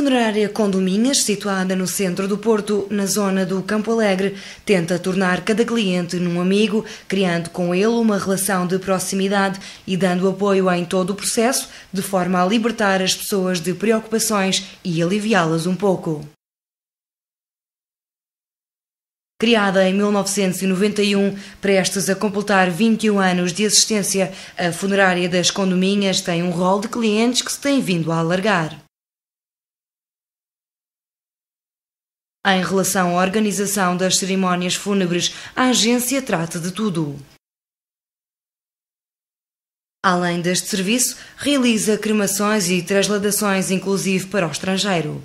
funerária Condominhas, situada no centro do Porto, na zona do Campo Alegre, tenta tornar cada cliente num amigo, criando com ele uma relação de proximidade e dando apoio em todo o processo, de forma a libertar as pessoas de preocupações e aliviá-las um pouco. Criada em 1991, prestes a completar 21 anos de existência, a Funerária das Condominhas tem um rol de clientes que se tem vindo a alargar. Em relação à organização das cerimónias fúnebres, a agência trata de tudo. Além deste serviço, realiza cremações e trasladações, inclusive para o estrangeiro.